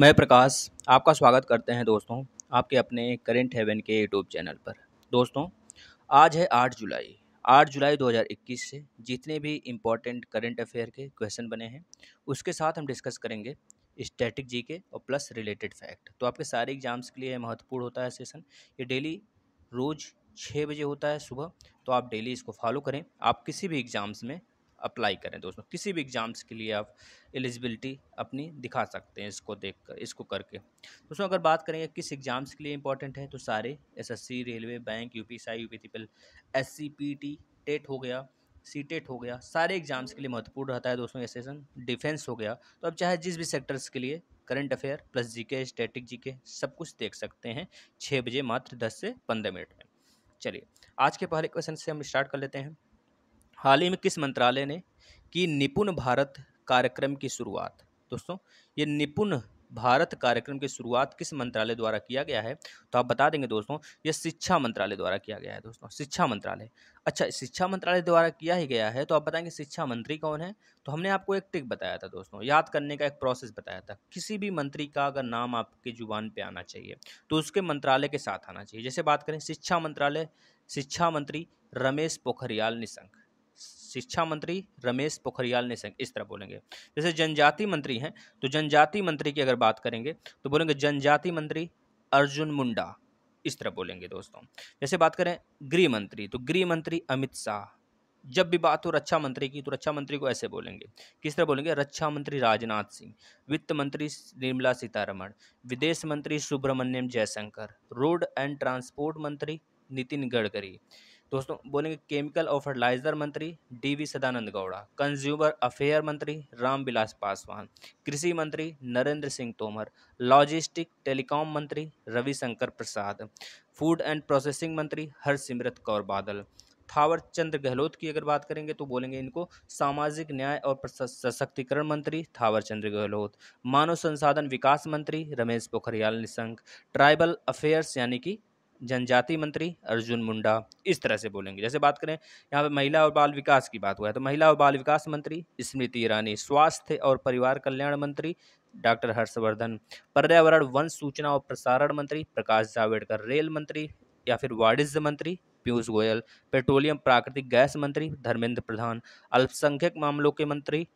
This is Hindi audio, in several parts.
मैं प्रकाश आपका स्वागत करते हैं दोस्तों आपके अपने करेंट हेवन के यूट्यूब चैनल पर दोस्तों आज है 8 जुलाई 8 जुलाई 2021 से जितने भी इम्पोर्टेंट करेंट अफेयर के क्वेश्चन बने हैं उसके साथ हम डिस्कस करेंगे स्टैटिक जी के और प्लस रिलेटेड फैक्ट तो आपके सारे एग्जाम्स के लिए महत्वपूर्ण होता है सेशन ये डेली रोज़ छः बजे होता है सुबह तो आप डेली इसको फॉलो करें आप किसी भी एग्ज़ाम्स में अप्लाई करें दोस्तों किसी भी एग्ज़ाम्स के लिए आप एलिजिबिलिटी अपनी दिखा सकते हैं इसको देख कर इसको करके दोस्तों अगर बात करें किस एग्ज़ाम्स के लिए इंपॉर्टेंट है तो सारे SSC railway bank U P C U P triple S C P T TET हो गया सी टेट हो गया सारे एग्ज़ाम्स के लिए महत्वपूर्ण रहता है दोस्तों एस सेशन डिफेंस हो गया तो आप चाहे जिस भी सेक्टर्स के लिए करंट अफेयर प्लस जी के स्टेटिक जी के सब कुछ देख सकते हैं छः बजे मात्र दस से पंद्रह मिनट में चलिए आज के पहले क्वेश्चन से हम स्टार्ट कर लेते हैं हाल ही में किस मंत्रालय ने की निपुण भारत कार्यक्रम की शुरुआत दोस्तों ये निपुण भारत कार्यक्रम की शुरुआत किस मंत्रालय द्वारा किया गया है तो आप बता देंगे दोस्तों ये शिक्षा मंत्रालय द्वारा किया गया है दोस्तों शिक्षा मंत्रालय अच्छा शिक्षा मंत्रालय द्वारा किया ही गया है तो आप बताएंगे शिक्षा मंत्री कौन है तो हमने आपको एक टिक बताया था दोस्तों याद करने का एक प्रोसेस बताया था किसी भी मंत्री का अगर नाम आपके जुबान पर आना चाहिए तो उसके मंत्रालय के साथ आना चाहिए जैसे बात करें शिक्षा मंत्रालय शिक्षा मंत्री रमेश पोखरियाल निशंक शिक्षा मंत्री रमेश पोखरियाल निशंक इस तरह बोलेंगे जैसे जनजाति मंत्री हैं तो जनजाति मंत्री की अगर बात करेंगे तो बोलेंगे जनजाति मंत्री अर्जुन मुंडा इस तरह बोलेंगे दोस्तों जैसे बात करें गृह मंत्री तो गृह मंत्री अमित शाह जब भी बात हो रक्षा मंत्री की तो रक्षा मंत्री को ऐसे बोलेंगे किस तरह बोलेंगे रक्षा मंत्री राजनाथ सिंह वित्त मंत्री निर्मला सीतारमण विदेश मंत्री Subrahmanyam Jaishankar road and transport मंत्री नितिन गडकरी दोस्तों बोलेंगे केमिकल और फर्टिलाइजर मंत्री D V Sadananda Gowda consumer affair मंत्री रामविलास पासवान कृषि मंत्री नरेंद्र सिंह तोमर लॉजिस्टिक टेलीकॉम मंत्री Ravishankar Prasad food and processing मंत्री हरसिमरत कौर बादल थावर चंद्र गहलोत की अगर बात करेंगे तो बोलेंगे इनको सामाजिक न्याय और सशक्तिकरण मंत्री थावर चंद्र गहलोत मानव संसाधन विकास मंत्री रमेश पोखरियाल निशंक ट्राइबल अफेयर्स यानी कि जनजाति मंत्री अर्जुन मुंडा इस तरह से बोलेंगे जैसे बात करें यहाँ पे महिला और बाल विकास की बात हुआ है तो महिला और बाल विकास मंत्री स्मृति ईरानी स्वास्थ्य और परिवार कल्याण मंत्री डॉक्टर हर्षवर्धन पर्यावरण वन सूचना और प्रसारण मंत्री प्रकाश जावड़ेकर रेल मंत्री या फिर वाणिज्य मंत्री पीयूष गोयल पेट्रोलियम प्राकृतिक गैस मंत्री धर्मेंद्र प्रधान अल्पसंख्यक मामलों के मंत्री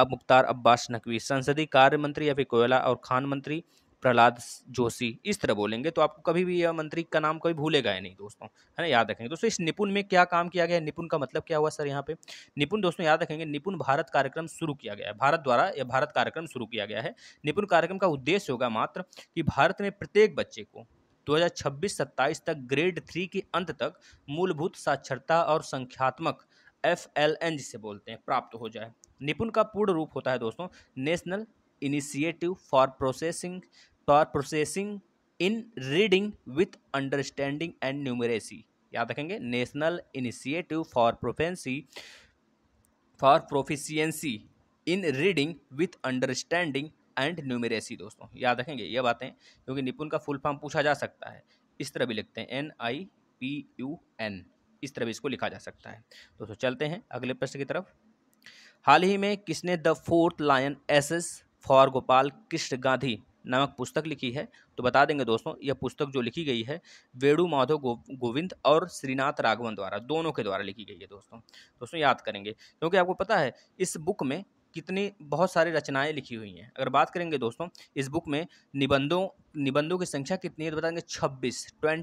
अब मुख्तार अब्बास नकवी संसदीय कार्य मंत्री या फिर कोयला और खान मंत्री प्रहलाद जोशी इस तरह बोलेंगे तो आपको कभी भी यह मंत्री का नाम कभी भूलेगा नहीं दोस्तों है ना याद रखेंगे दोस्तों इस निपुण में क्या काम किया गया निपुण का मतलब क्या हुआ सर यहाँ पे निपुण दोस्तों याद रखेंगे निपुण भारत कार्यक्रम शुरू किया गया है भारत द्वारा यह भारत कार्यक्रम शुरू किया गया है निपुण कार्यक्रम का उद्देश्य होगा मात्र कि भारत में प्रत्येक बच्चे को 2026-27 तक ग्रेड थ्री के अंत तक मूलभूत साक्षरता और संख्यात्मक एफ एल एन जिसे बोलते हैं प्राप्त हो जाए निपुण का पूर्ण रूप होता है दोस्तों national initiative for processing for processing in reading with understanding and numeracy याद रखेंगे national initiative for proficiency for proficiency in reading with understanding and numeracy दोस्तों याद रखेंगे ये बातें क्योंकि निपुण का फुल फॉर्म पूछा जा सकता है इस तरह भी लिखते हैं N I P U N इस तरह भी इसको लिखा जा सकता है दोस्तों चलते हैं अगले प्रश्न की तरफ हाल ही में किसने the fourth lion essays for Gopal Krishna Gandhi नामक पुस्तक लिखी है तो बता देंगे दोस्तों यह पुस्तक जो लिखी गई है वेणु माधव गो, गोविंद और श्रीनाथ राघवन द्वारा दोनों के द्वारा लिखी गई है दोस्तों दोस्तों याद करेंगे क्योंकि आपको पता है इस बुक में कितनी बहुत सारी रचनाएं लिखी हुई हैं अगर बात करेंगे दोस्तों इस बुक में निबंधों निबंधों की संख्या कितनी है तो बताएंगे 26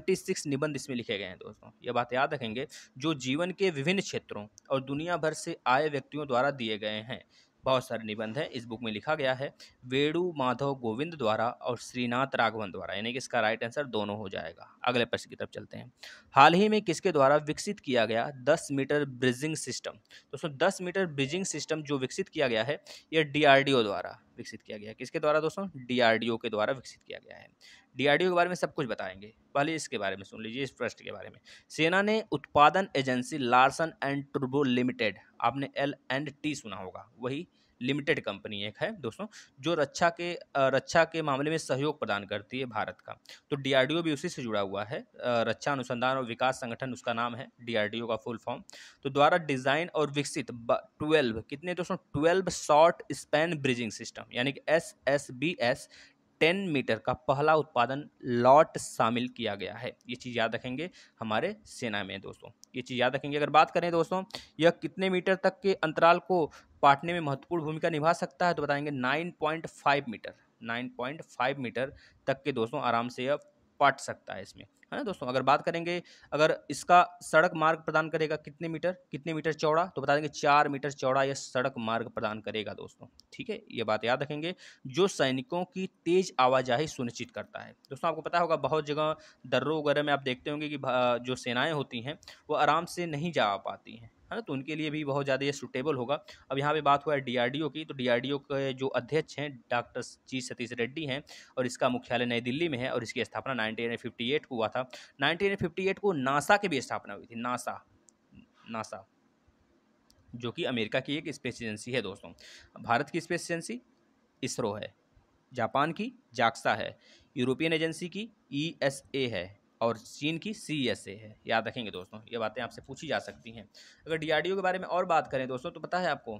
26 निबंध इसमें लिखे गए हैं दोस्तों ये बात याद रखेंगे जो जीवन के विभिन्न क्षेत्रों और दुनिया भर से आए व्यक्तियों द्वारा दिए गए हैं बहुत सारे निबंध हैं इस बुक में लिखा गया है वेणु माधव गोविंद द्वारा और श्रीनाथ राघवन द्वारा यानी कि इसका राइट आंसर दोनों हो जाएगा अगले प्रश्न की तरफ चलते हैं हाल ही में किसके द्वारा विकसित किया गया दस मीटर ब्रिजिंग सिस्टम दोस्तों दस मीटर ब्रिजिंग सिस्टम जो विकसित किया गया है यह डी द्वारा विकसित किया गया किसके द्वारा दोस्तों डी के द्वारा विकसित किया गया है डीआरडीओ के बारे में सब कुछ बताएंगे पहले इसके बारे में सुन लीजिए इस प्रश्न के बारे में सेना ने उत्पादन एजेंसी लार्सन एंड टूर्बो लिमिटेड आपने एल एंड टी सुना होगा वही लिमिटेड कंपनी एक है दोस्तों जो रक्षा के रक्षा के मामले में सहयोग प्रदान करती है भारत का तो डीआरडीओ भी उसी से जुड़ा हुआ है रक्षा अनुसंधान और विकास संगठन उसका नाम है डीआरडीओ का फुल फॉर्म तो द्वारा डिजाइन और विकसित ट्वेल्व कितने दोस्तों twelve short span bridging system यानी कि S S B S ten metre का पहला उत्पादन लॉट शामिल किया गया है ये चीज़ याद रखेंगे हमारे सेना में दोस्तों ये चीज़ याद रखेंगे अगर बात करें दोस्तों यह कितने मीटर तक के अंतराल को पाटने में महत्वपूर्ण भूमिका निभा सकता है तो बताएंगे फाइव मीटर 9.5 मीटर तक के दोस्तों आराम से यह पट सकता है इसमें है ना दोस्तों अगर बात करेंगे अगर इसका सड़क मार्ग प्रदान करेगा कितने मीटर कितने मीटर चौड़ा तो बता देंगे चार मीटर चौड़ा यह सड़क मार्ग प्रदान करेगा दोस्तों ठीक है ये बात याद रखेंगे जो सैनिकों की तेज आवाजाही सुनिश्चित करता है दोस्तों आपको पता होगा बहुत जगह दर्रों वगैरह में आप देखते होंगे कि जो सेनाएँ होती हैं वो आराम से नहीं जा पाती हैं है ना तो उनके लिए भी बहुत ज़्यादा ये सूटेबल होगा अब यहाँ पे बात हुआ है डीआरडीओ की तो डीआरडीओ के जो अध्यक्ष हैं डॉक्टर जी सतीश रेड्डी हैं और इसका मुख्यालय नई दिल्ली में है और इसकी स्थापना नाइनटीन को हुआ था नाइनटीन को नासा की भी स्थापना हुई थी नासा नासा जो कि अमेरिका की एक स्पेस एजेंसी है दोस्तों भारत की स्पेस एजेंसी इसरो है जापान की जाक्सा है यूरोपियन एजेंसी की ई e है और चीन की सी एस ए है याद रखेंगे दोस्तों ये बातें आपसे पूछी जा सकती हैं अगर डी आर डी ओ के बारे में और बात करें दोस्तों तो पता है आपको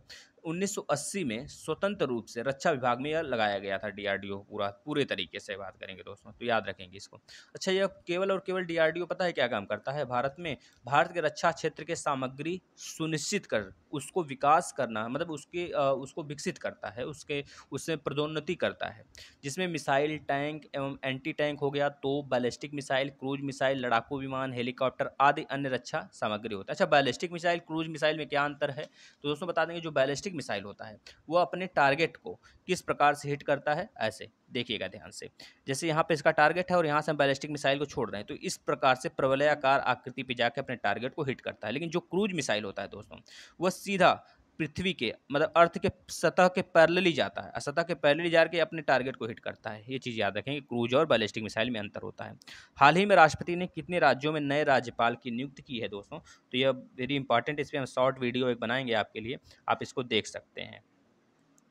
1980 में स्वतंत्र रूप से रक्षा विभाग में यह लगाया गया था डीआरडीओ पूरा पूरे तरीके से बात करेंगे दोस्तों तो याद रखेंगे इसको अच्छा यह केवल और केवल डीआरडीओ पता है क्या काम करता है भारत में भारत के रक्षा क्षेत्र के सामग्री सुनिश्चित कर उसको विकास करना मतलब उसके उसको विकसित करता है उसके उसमें प्रदोन्नति करता है जिसमें मिसाइल टैंक एवं एंटी टैंक हो गया तो बैलिस्टिक मिसाइल क्रूज मिसाइल लड़ाकू विमान हेलीकॉप्टर आदि अन्य रक्षा सामग्री होता है अच्छा बैलिस्टिक मिसाइल क्रूज मिसाइल में क्या अंतर है तो दोस्तों बता देंगे जो बैलिस्टिक बैलिस्टिक मिसाइल होता है वो अपने टारगेट को किस प्रकार से हिट करता है ऐसे देखिएगा ध्यान से जैसे यहाँ पे इसका टारगेट है और यहाँ से हम बैलिस्टिक मिसाइल को छोड़ रहे हैं तो इस प्रकार से प्रवलयाकार आकृति पे जाकर अपने टारगेट को हिट करता है लेकिन जो क्रूज मिसाइल होता है दोस्तों वह सीधा पृथ्वी के मतलब अर्थ के सतह के पैरल ही जाता है सतह के पैरल जा के अपने टारगेट को हिट करता है ये चीज़ याद रखें कि क्रूज और बैलिस्टिक मिसाइल में अंतर होता है हाल ही में राष्ट्रपति ने कितने राज्यों में नए राज्यपाल की नियुक्ति की है दोस्तों तो यह वेरी इंपॉर्टेंट इस पर हम शॉर्ट वीडियो एक बनाएंगे आपके लिए आप इसको देख सकते हैं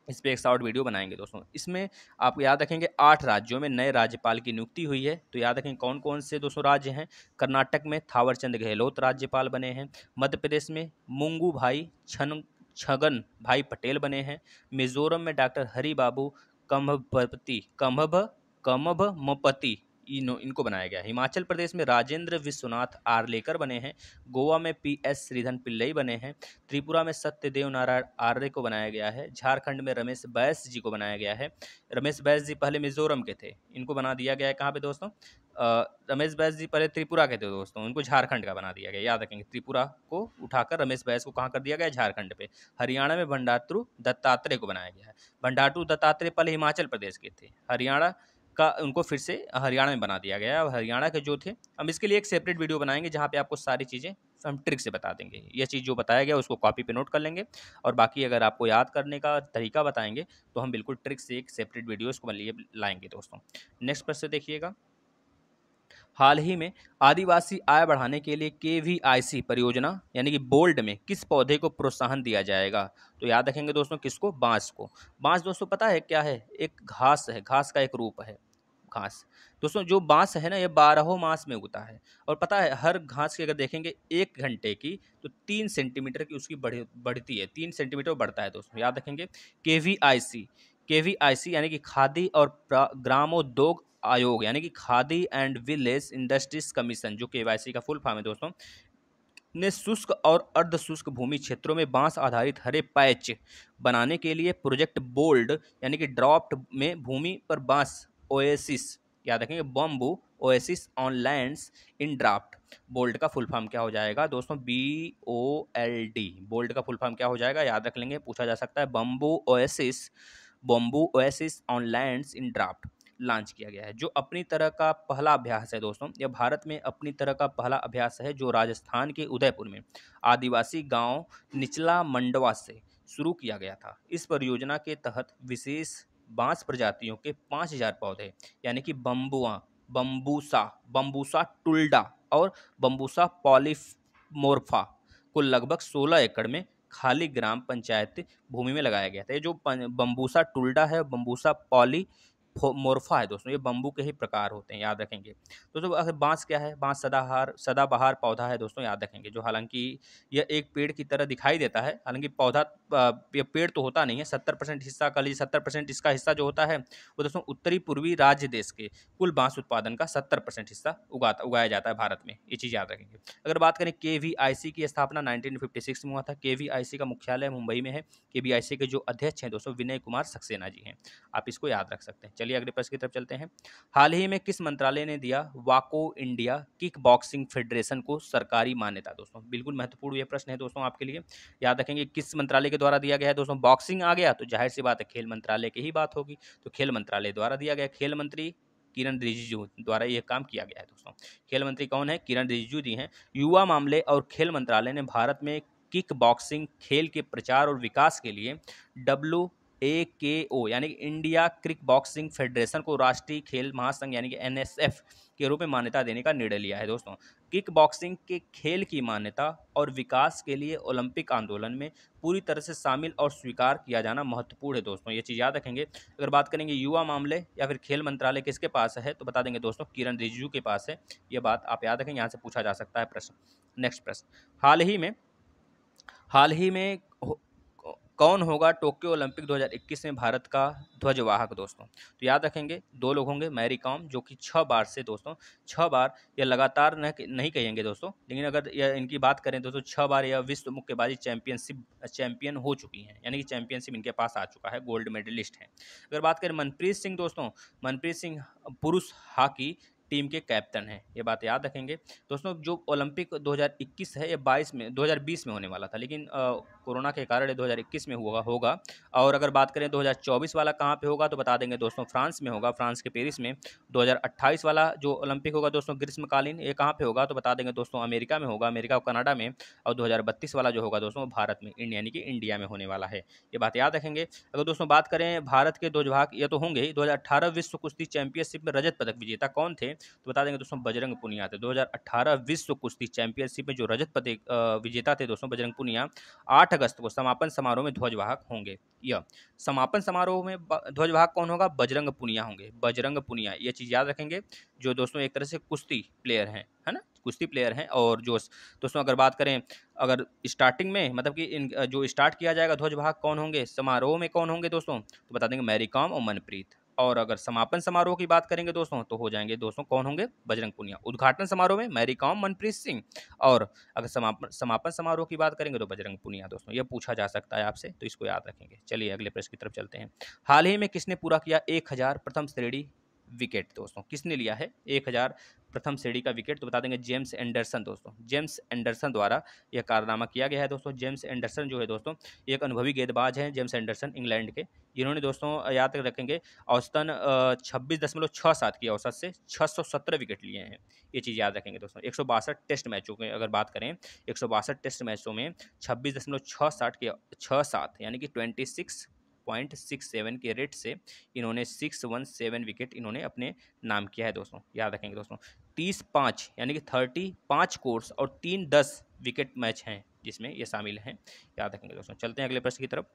इस पर एक शॉर्ट वीडियो बनाएंगे दोस्तों इसमें आप याद रखेंगे आठ राज्यों में नए राज्यपाल की नियुक्ति हुई है तो याद रखें कौन कौन से दोस्तों राज्य हैं कर्नाटक में थावरचंद गहलोत राज्यपाल बने हैं मध्य प्रदेश में मुंगू भाई छन छगन भाई पटेल बने हैं मिजोरम में डॉक्टर हरी बाबू कम्भपति कम्भ मपति इन इनको बनाया गया है हिमाचल प्रदेश में राजेंद्र विश्वनाथ आर्लेकर बने हैं गोवा में पी एस श्रीधन पिल्लई बने हैं त्रिपुरा में सत्यदेव नारायण आर्य को बनाया गया है झारखंड में रमेश बैस जी को बनाया गया है रमेश बैस जी पहले मिजोरम के थे इनको बना दिया गया है कहाँ पे दोस्तों रमेश बैस जी पहले त्रिपुरा के थे दोस्तों उनको झारखंड का बना दिया गया याद रखेंगे त्रिपुरा को उठाकर रमेश बैस को कहाँ कर दिया गया झारखंड पे हरियाणा में भंडारू दत्तात्रेय को बनाया गया है भंडारू दत्तात्रेय पहले हिमाचल प्रदेश के थे हरियाणा का उनको फिर से हरियाणा में बना दिया गया है हरियाणा के जो थे हम इसके लिए एक सेपरेट वीडियो बनाएंगे जहाँ पे आपको सारी चीज़ें हम ट्रिक से बता देंगे यह चीज़ जो बताया गया उसको कॉपी पे नोट कर लेंगे और बाकी अगर आपको याद करने का तरीका बताएंगे तो हम बिल्कुल ट्रिक से एक सेपरेट वीडियो इसको लिए मतलब लाएंगे दोस्तों नेक्स्ट प्रश्न देखिएगा हाल ही में आदिवासी आय बढ़ाने के लिए के वी आई सी परियोजना यानी कि बोल्ड में किस पौधे को प्रोत्साहन दिया जाएगा तो याद रखेंगे दोस्तों किसको बांस को बांस दोस्तों पता है क्या है एक घास है घास का एक रूप है घास दोस्तों जो बांस है ना ये बारहों मास में उगता है और पता है हर घास की अगर देखेंगे एक घंटे की तो तीन सेंटीमीटर की उसकी बढ़ बढ़ती है तीन सेंटीमीटर बढ़ता है दोस्तों याद रखेंगे के वी आई सी के वी आई सी यानी कि खादी और ग्रामोद्योग आयोग यानी कि khadi and village industries commission जो के वाई सी का फुल फॉर्म है दोस्तों ने शुष्क और अर्ध शुष्क भूमि क्षेत्रों में बांस आधारित हरे पैच बनाने के लिए प्रोजेक्ट बोल्ड यानी कि ड्राफ्ट में भूमि पर बांस ओएसिस याद रखेंगे bamboo oasis on lands in drought BOLD का फुल फॉर्म क्या हो जाएगा दोस्तों B O L D BOLD का फुल फॉर्म क्या हो जाएगा याद रख लेंगे पूछा जा सकता है bamboo oasis bamboo oasis on lands in drought launch किया गया है जो अपनी तरह का पहला अभ्यास है दोस्तों यह भारत में अपनी तरह का पहला अभ्यास है जो राजस्थान के उदयपुर में आदिवासी गांव निचला मंडवा से शुरू किया गया था इस परियोजना के तहत विशेष बांस प्रजातियों के पाँच हज़ार पौधे यानी कि बम्बुआ बम्बूसा बम्बूसा टुल्डा और बम्बूसा मोरफा को लगभग सोलह एकड़ में खाली ग्राम पंचायत भूमि में लगाया गया था ये जो बम्बूसा टुल्डा है बम्बूसा पॉली मोरफा है दोस्तों ये बम्बू के ही प्रकार होते हैं याद रखेंगे दोस्तों अगर बांस क्या है बांस सदाहार सदाबहार पौधा है दोस्तों याद रखेंगे जो हालांकि यह एक पेड़ की तरह दिखाई देता है हालांकि पौधा यह पेड़ तो होता नहीं है सत्तर परसेंट हिस्सा कह लीजिए सत्तर परसेंट इसका हिस्सा जो होता है वो दोस्तों उत्तरी पूर्वी राज्य देश के कुल बांस उत्पादन का सत्तर परसेंट हिस्सा उगाता उगाया जाता है भारत में ये चीज़ याद रखेंगे अगर बात करें के वी आई सी की स्थापना नाइनटीन फिफ्टी सिक्स में हुआ था के वी आई सी का मुख्यालय मुंबई में है के वी आई सी के जो अध्यक्ष हैं दोस्तों विनय कुमार सक्सेना जी हैं आप इसको याद रख सकते हैं चलिए अगले प्रश्न की तरफ चलते हैं हाल ही में किस मंत्रालय ने दिया वाको इंडिया किक बॉक्सिंग फेडरेशन को सरकारी मान्यता दोस्तों बिल्कुल महत्वपूर्ण यह प्रश्न है दोस्तों आपके लिए याद रखेंगे किस मंत्रालय के द्वारा दिया गया है दोस्तों बॉक्सिंग आ गया तो जाहिर सी बात है खेल मंत्रालय की ही बात होगी तो खेल मंत्रालय द्वारा दिया गया खेल मंत्री किरण रिजिजू द्वारा यह काम किया गया है दोस्तों खेल मंत्री कौन है किरण रिजिजू जी हैं युवा मामले और खेल मंत्रालय ने भारत में किक बॉक्सिंग खेल के प्रचार और विकास के लिए डब्ल्यू ए के ओ यानी इंडिया क्रिक बॉक्सिंग फेडरेशन को राष्ट्रीय खेल महासंघ यानी कि एन एस एफ के रूप में मान्यता देने का निर्णय लिया है दोस्तों किक बॉक्सिंग के खेल की मान्यता और विकास के लिए ओलंपिक आंदोलन में पूरी तरह से शामिल और स्वीकार किया जाना महत्वपूर्ण है दोस्तों ये चीज़ याद रखेंगे अगर बात करेंगे युवा मामले या फिर खेल मंत्रालय किसके पास है तो बता देंगे दोस्तों किरण रिजिजू के पास है ये बात आप याद रखें यहाँ से पूछा जा सकता है प्रश्न नेक्स्ट प्रश्न हाल ही में हाल ही में कौन होगा टोक्यो ओलंपिक 2021 में भारत का ध्वजवाहक दोस्तों तो याद रखेंगे दो लोग होंगे मैरी कॉम जो कि छः बार से दोस्तों छः बार या लगातार नहीं कहेंगे दोस्तों लेकिन अगर या इनकी बात करें दोस्तों छः बार यह विश्व मुक्केबाजी चैंपियनशिप चैंपियन हो चुकी हैं यानी कि चैंपियनशिप इनके पास आ चुका है गोल्ड मेडलिस्ट हैं अगर बात करें मनप्रीत सिंह दोस्तों मनप्रीत सिंह पुरुष हॉकी टीम के कैप्टन हैं ये बात याद रखेंगे दोस्तों जो ओलंपिक 2021 है ये 22 में 2020 में होने वाला था लेकिन कोरोना के कारण ये 2021 में हुआ होगा और अगर बात करें 2024 वाला कहाँ पे होगा तो बता देंगे दोस्तों फ्रांस में होगा फ्रांस के पेरिस में 2028 वाला जो ओलंपिक होगा दोस्तों ग्रीष्मकालीन ये कहाँ पर होगा तो बता देंगे दोस्तों अमेरिका में होगा अमेरिका और कनाडा में और दो वाला जो होगा दोस्तों भारत में इंडिया यानी कि इंडिया में होने वाला है ये बात याद रखेंगे अगर दोस्तों बात करें भारत के दो भाग ये तो होंगे ही दो विश्व कुश्ती चैंपियनशिप में रजत पदक विजेता कौन थे तो बता देंगे दोस्तों बजरंग पुनिया थे 2018 विश्व कुश्ती चैंपियनशिप में जो रजत पदक विजेता थे दोस्तों बजरंग पुनिया 8 अगस्त को समापन समारोह में ध्वजवाहक होंगे यह समापन समारोह में ध्वजवाहक कौन होगा बजरंग पुनिया होंगे बजरंग पुनिया ये चीज़ याद रखेंगे जो दोस्तों एक तरह से कुश्ती प्लेयर हैं है ना कुश्ती प्लेयर हैं और जो दोस्तों अगर बात करें अगर स्टार्टिंग में मतलब कि इन जो स्टार्ट किया जाएगा ध्वजवाहक कौन होंगे समारोह में कौन होंगे दोस्तों तो बता देंगे मैरी कॉम और मनप्रीत और अगर समापन समारोह की बात करेंगे दोस्तों तो हो जाएंगे दोस्तों कौन होंगे बजरंग पुनिया उद्घाटन समारोह में मैरी कॉम मनप्रीत सिंह और अगर समापन समापन समारोह की बात करेंगे तो बजरंग पुनिया दोस्तों ये पूछा जा सकता है आपसे तो इसको याद रखेंगे चलिए अगले प्रश्न की तरफ चलते हैं हाल ही में किसने पूरा किया एक हज़ार प्रथम श्रेणी विकेट दोस्तों किसने लिया है एक हज़ार प्रथम श्रेणी का विकेट तो बता देंगे जेम्स एंडरसन दोस्तों जेम्स एंडरसन द्वारा यह कारनामा किया गया है दोस्तों जेम्स एंडरसन जो है दोस्तों एक अनुभवी गेंदबाज हैं जेम्स एंडरसन इंग्लैंड के इन्होंने दोस्तों याद रखेंगे औसतन छब्बीस दशमलव छः सात की औसत से छः सौ सत्रह विकेट लिए हैं ये चीज़ याद रखेंगे दोस्तों एक सौ बासठ टेस्ट मैचों की अगर बात करें एक सौ बासठ टेस्ट मैचों में छब्बीस दशमलव छः साठ के छः सात यानी कि twenty six point six seven के रेट से इन्होंने सिक्स वन सेवन विकेट इन्होंने अपने नाम किया है दोस्तों याद रखेंगे दोस्तों तीस पाँच यानी कि थर्टी पाँच कोर्स और तीन दस विकेट मैच हैं जिसमें ये शामिल हैं याद रखेंगे दोस्तों चलते हैं अगले प्रश्न की तरफ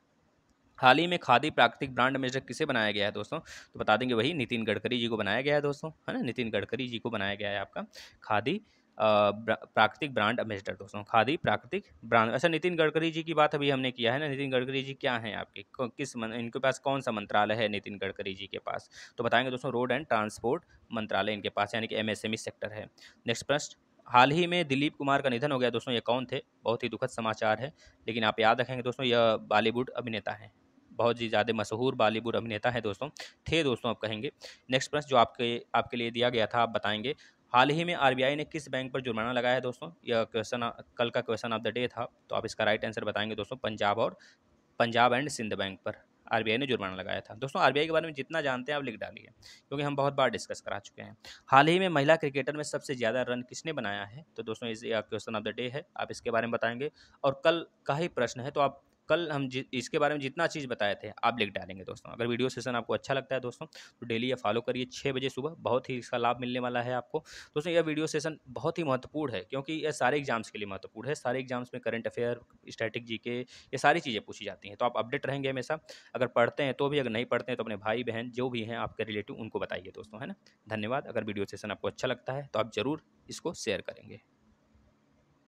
हाल ही में खादी प्राकृतिक ब्रांड एम्बेसडर किसे बनाया गया है दोस्तों तो बता देंगे वही नितिन गडकरी जी को बनाया गया है दोस्तों है ना नितिन गडकरी जी को बनाया गया है आपका खादी प्राकृतिक ब्रांड एम्बेसडर दोस्तों खादी प्राकृतिक ब्रांड अच्छा नितिन गडकरी जी की बात अभी हमने किया है ना नितिन गडकरी जी क्या हैं आपके किस मन, इनके पास कौन सा मंत्रालय है नितिन गडकरी जी के पास तो बताएंगे दोस्तों रोड एंड ट्रांसपोर्ट मंत्रालय इनके पास यानी कि एमएसएमई सेक्टर है नेक्स्ट प्रश्न हाल ही में दिलीप कुमार का निधन हो गया दोस्तों ये कौन थे बहुत ही दुखद समाचार है लेकिन आप याद रखेंगे दोस्तों यह बॉलीवुड अभिनेता हैं बहुत ही ज़्यादा मशहूर बॉलीवुड अभिनेता है दोस्तों थे दोस्तों आप कहेंगे नेक्स्ट प्रश्न जो आपके आपके लिए दिया गया था आप बताएंगे हाल ही में आरबीआई ने किस बैंक पर जुर्माना लगाया है दोस्तों यह क्वेश्चन कल का क्वेश्चन ऑफ द डे था तो आप इसका राइट आंसर बताएंगे दोस्तों पंजाब और पंजाब एंड सिंध बैंक पर आरबीआई ने जुर्माना लगाया था दोस्तों आरबीआई के बारे में जितना जानते हैं आप लिख डालिए क्योंकि हम बहुत बार डिस्कस करा चुके हैं हाल ही में महिला क्रिकेटर में सबसे ज़्यादा रन किसने बनाया है तो दोस्तों इस क्वेश्चन ऑफ द डे है आप इसके बारे में बताएंगे और कल का ही प्रश्न है तो आप कल हम इसके बारे में जितना चीज़ बताए थे आप लिख डालेंगे दोस्तों अगर वीडियो सेशन आपको अच्छा लगता है दोस्तों तो डेली यह फॉलो करिए छः बजे सुबह बहुत ही इसका लाभ मिलने वाला है आपको दोस्तों यह वीडियो सेशन बहुत ही महत्वपूर्ण है क्योंकि यह सारे एग्जाम्स के लिए महत्वपूर्ण है सारे एग्जाम्स में करंट अफेयर स्टैटिक जी के ये सारी चीज़ें पूछी जाती हैं तो आप अपडेट रहेंगे हमेशा अगर पढ़ते हैं तो भी अगर नहीं पढ़ते हैं तो अपने भाई बहन जो भी हैं आपके रिलेटिव उनको बताइए दोस्तों है ना धन्यवाद अगर वीडियो सेशन आपको अच्छा लगता है तो आप ज़रूर इसको शेयर करेंगे